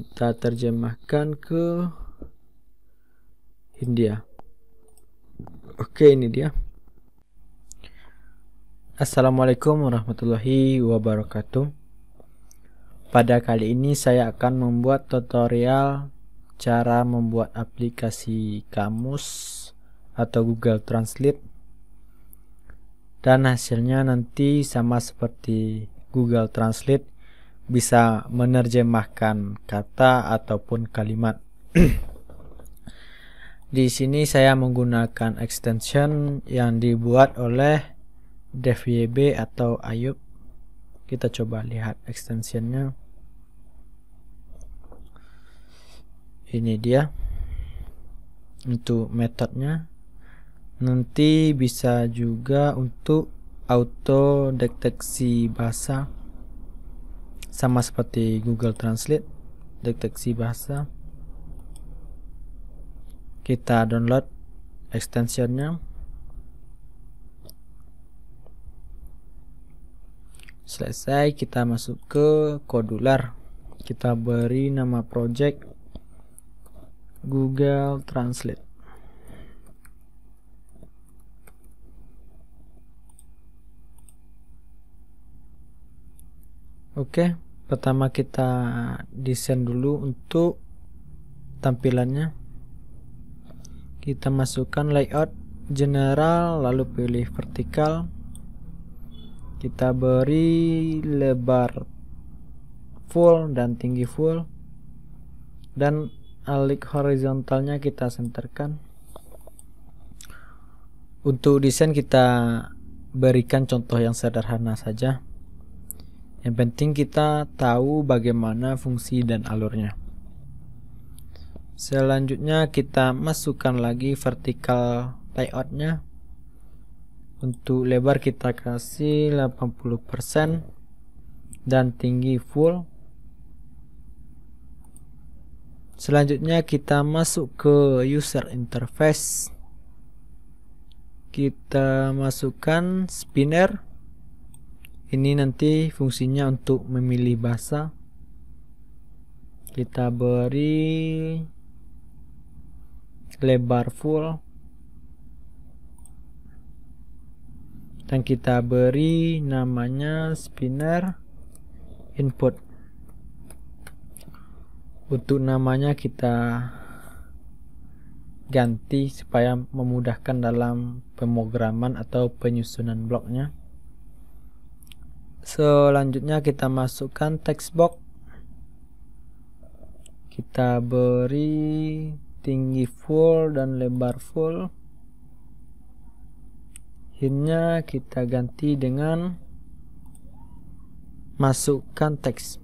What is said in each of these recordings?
kita terjemahkan ke India. oke ini dia Assalamualaikum warahmatullahi wabarakatuh pada kali ini saya akan membuat tutorial cara membuat aplikasi kamus atau Google Translate dan hasilnya nanti sama seperti Google Translate bisa menerjemahkan kata ataupun kalimat. Di sini saya menggunakan extension yang dibuat oleh DevYB atau Ayub. Kita coba lihat extensionnya. Ini dia untuk metodenya. Nanti bisa juga untuk auto deteksi bahasa sama seperti Google Translate deteksi bahasa kita download extensionnya selesai kita masuk ke kodular kita beri nama project Google Translate Oke, okay pertama kita desain dulu untuk tampilannya kita masukkan layout general lalu pilih vertikal kita beri lebar full dan tinggi full dan alik horizontalnya kita senterkan untuk desain kita berikan contoh yang sederhana saja yang penting kita tahu bagaimana fungsi dan alurnya. Selanjutnya kita masukkan lagi vertikal layoutnya. Untuk lebar kita kasih 80% dan tinggi full. Selanjutnya kita masuk ke user interface. Kita masukkan spinner ini nanti fungsinya untuk memilih bahasa kita beri lebar full dan kita beri namanya spinner input untuk namanya kita ganti supaya memudahkan dalam pemrograman atau penyusunan bloknya Selanjutnya kita masukkan text box. Kita beri tinggi full dan lebar full. Hintnya kita ganti dengan masukkan teks.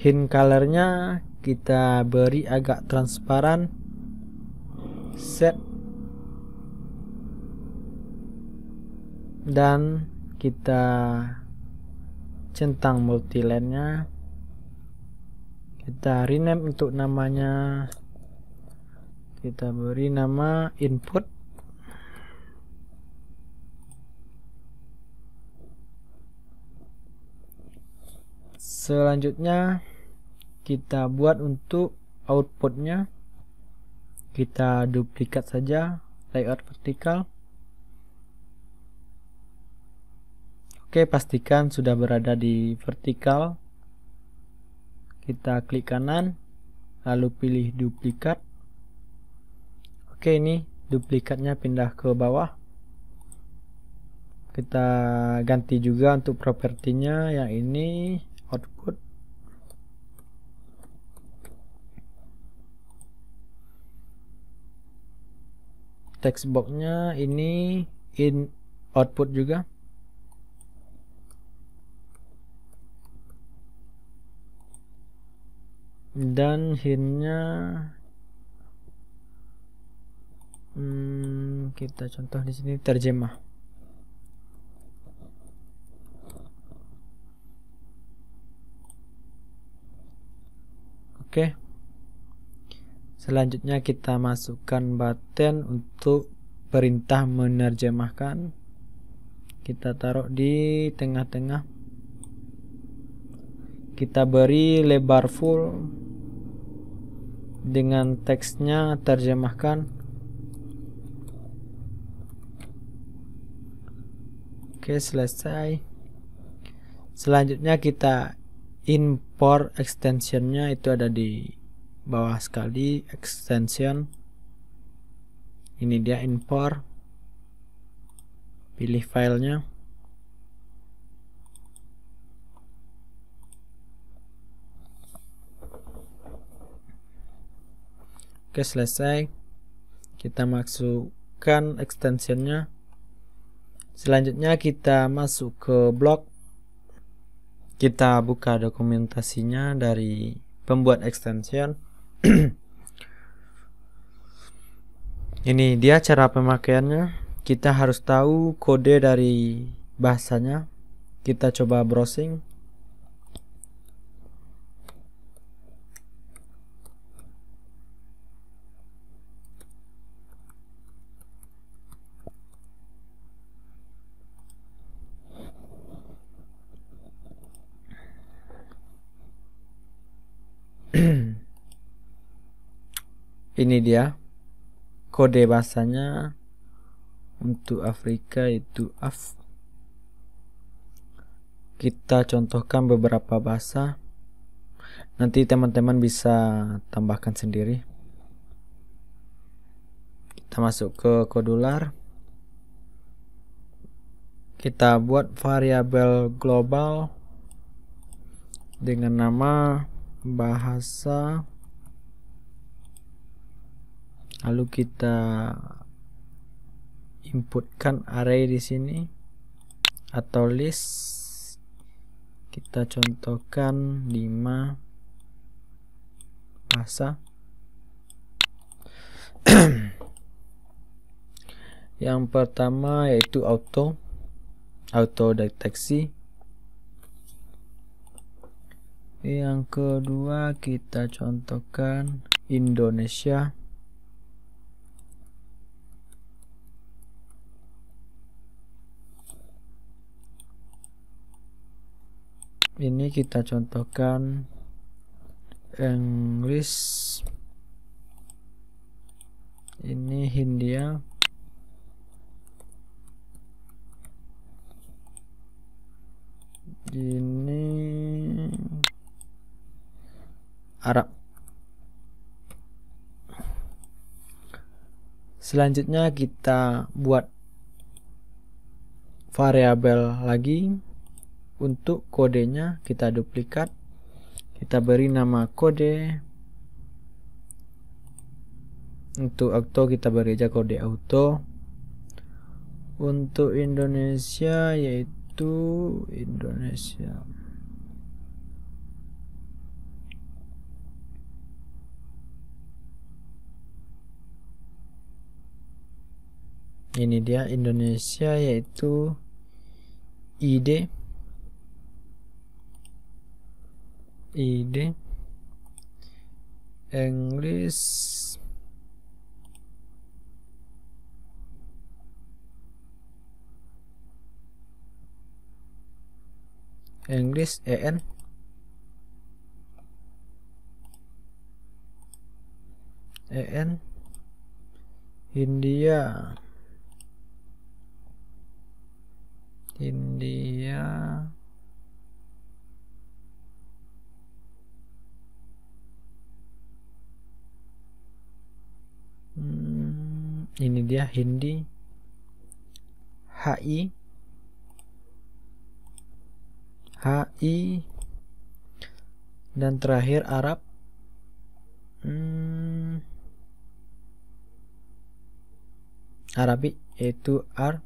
hint colornya kita beri agak transparan set dan kita centang multilandnya kita rename untuk namanya kita beri nama input selanjutnya kita buat untuk outputnya kita duplikat saja layout vertikal oke pastikan sudah berada di vertikal kita klik kanan lalu pilih duplikat oke ini duplikatnya pindah ke bawah kita ganti juga untuk propertinya yang ini output text boxnya ini in output juga dan hintnya hmm, kita contoh di sini terjemah oke okay. Selanjutnya kita masukkan button untuk perintah menerjemahkan. Kita taruh di tengah-tengah. Kita beri lebar full dengan teksnya terjemahkan. Oke, selesai. Selanjutnya kita import extensionnya itu ada di bawah sekali extension ini dia import pilih filenya oke selesai kita masukkan extensionnya selanjutnya kita masuk ke blog kita buka dokumentasinya dari pembuat extension ini dia cara pemakaiannya kita harus tahu kode dari bahasanya kita coba browsing ini dia kode bahasanya untuk Afrika itu af kita contohkan beberapa bahasa nanti teman-teman bisa tambahkan sendiri kita masuk ke kodular kita buat variabel global dengan nama bahasa lalu kita inputkan array di sini atau list kita contohkan 5 masa yang pertama yaitu auto auto deteksi yang kedua kita contohkan Indonesia ini kita contohkan English ini Hindia ini Arab selanjutnya kita buat variabel lagi untuk kodenya kita duplikat kita beri nama kode untuk auto kita beri aja kode auto untuk Indonesia yaitu Indonesia ini dia Indonesia yaitu ID id English English en en India India ini dia Hindi HI HI dan terakhir Arab hmm, Arabi yaitu R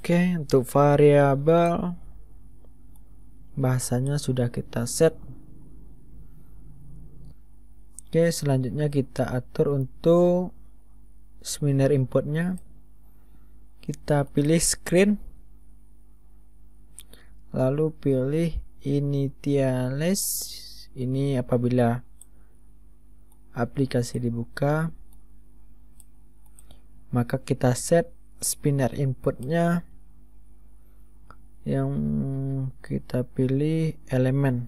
Oke, okay, untuk variabel bahasanya sudah kita set Oke, selanjutnya kita atur untuk seminar inputnya Kita pilih screen. Lalu pilih initialize. Ini apabila aplikasi dibuka. Maka kita set spinner inputnya yang kita pilih elemen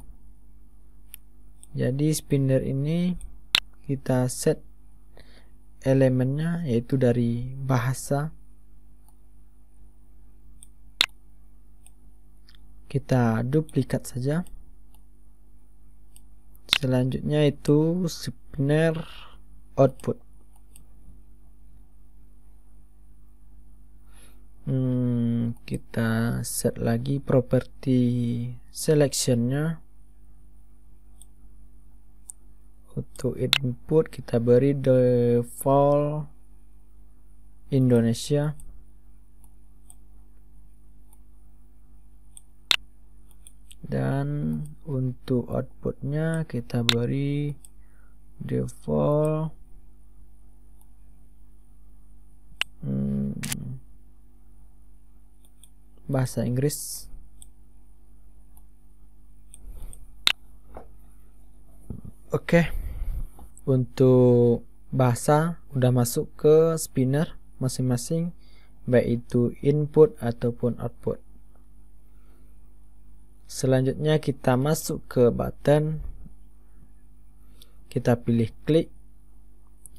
jadi spinner ini kita set elemennya yaitu dari bahasa kita duplikat saja selanjutnya itu spinner output hmm, kita set lagi properti selectionnya untuk input kita beri default Indonesia dan untuk outputnya kita beri default hmm, bahasa Inggris oke okay untuk bahasa udah masuk ke spinner masing-masing baik itu input ataupun output selanjutnya kita masuk ke button kita pilih klik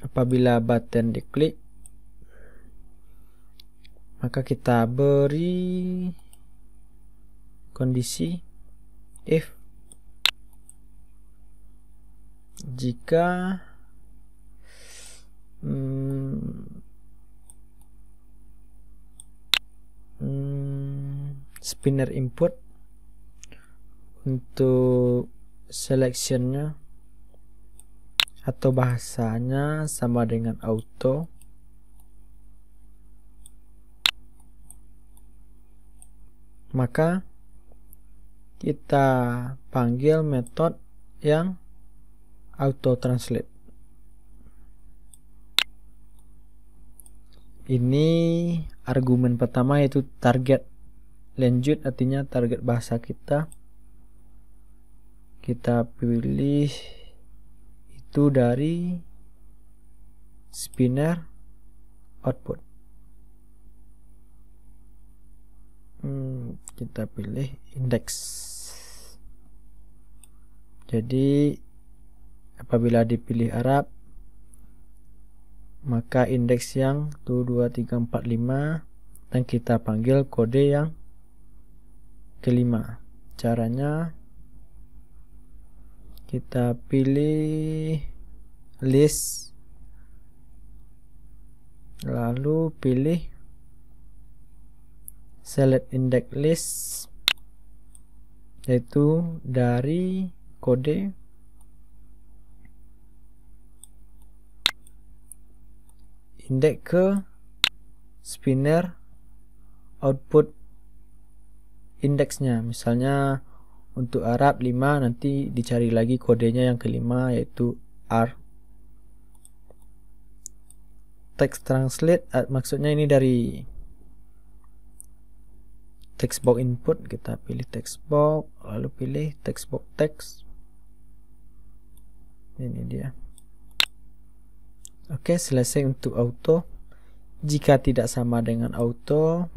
apabila button diklik maka kita beri kondisi if jika hmm, hmm, spinner input untuk selectionnya atau bahasanya sama dengan auto maka kita panggil metode yang auto translate ini argumen pertama yaitu target lanjut artinya target bahasa kita kita pilih itu dari spinner output hmm, kita pilih index jadi Apabila dipilih Arab, maka indeks yang 22345 2, 3, 4, 5 dan kita panggil kode yang kelima. Caranya kita pilih list lalu pilih select index list yaitu dari kode index ke spinner output indeksnya misalnya untuk Arab 5 nanti dicari lagi kodenya yang kelima yaitu R text translate ah, maksudnya ini dari text box input kita pilih text box lalu pilih text box text ini dia Oke, selesai untuk auto. Jika tidak sama dengan auto,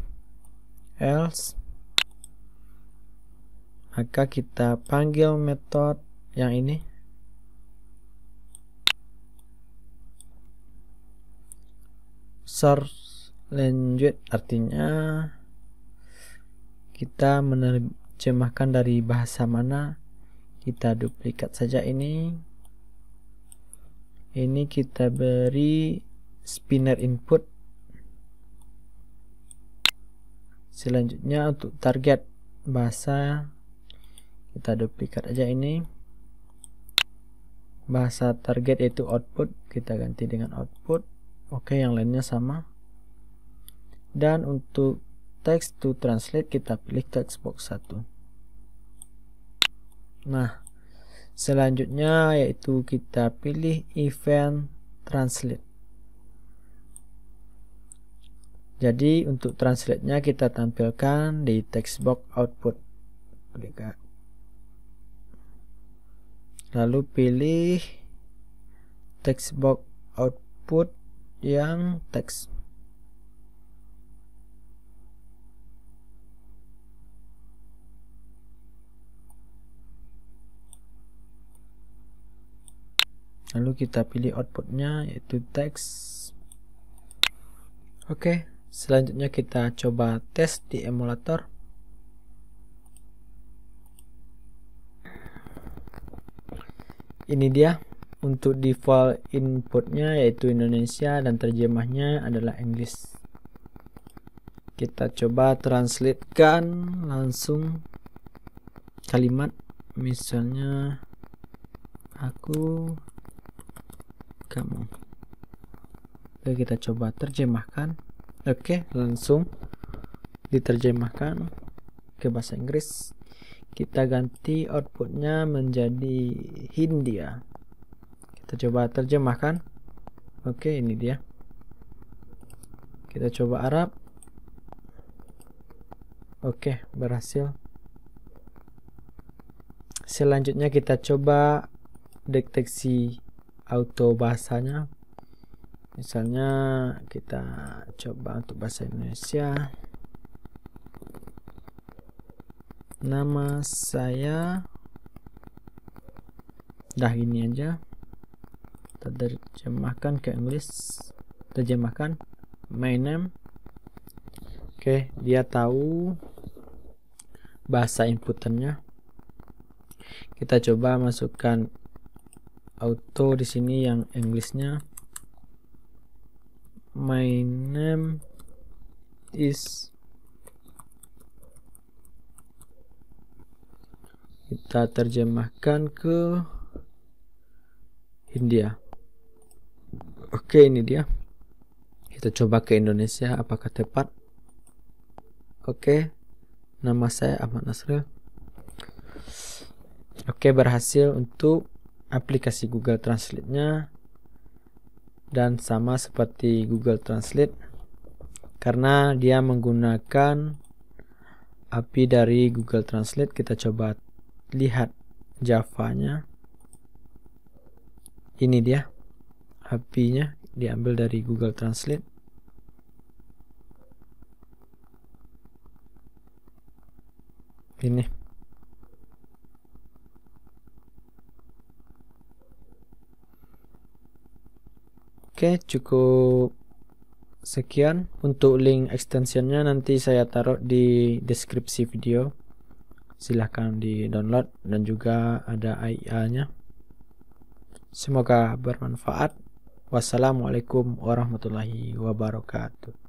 else, maka kita panggil metode yang ini. Source language artinya kita menerjemahkan dari bahasa mana. Kita duplikat saja ini ini kita beri spinner input selanjutnya untuk target bahasa kita duplikat aja ini bahasa target itu output kita ganti dengan output oke yang lainnya sama dan untuk text to translate kita pilih text box 1 nah Selanjutnya yaitu kita pilih event translate. Jadi untuk translate-nya kita tampilkan di text box output. Lalu pilih text box output yang text lalu kita pilih outputnya yaitu teks oke selanjutnya kita coba tes di emulator ini dia untuk default inputnya yaitu Indonesia dan terjemahnya adalah Inggris kita coba translate langsung kalimat misalnya aku kamu oke kita coba terjemahkan oke langsung diterjemahkan ke bahasa Inggris kita ganti outputnya menjadi Hindia ya. kita coba terjemahkan oke ini dia kita coba Arab oke berhasil selanjutnya kita coba deteksi auto bahasanya misalnya kita coba untuk bahasa Indonesia nama saya dah ini aja terjemahkan ke Inggris terjemahkan my name oke okay, dia tahu bahasa inputannya kita coba masukkan auto di sini yang Inggrisnya my name is kita terjemahkan ke India. oke ini dia kita coba ke Indonesia apakah tepat oke nama saya Ahmad Nasril oke berhasil untuk aplikasi Google Translate-nya dan sama seperti Google Translate karena dia menggunakan API dari Google Translate kita coba lihat Java-nya ini dia API-nya diambil dari Google Translate ini Oke, cukup sekian untuk link extensionnya nanti saya taruh di deskripsi video silahkan di download dan juga ada AIA nya semoga bermanfaat wassalamualaikum warahmatullahi wabarakatuh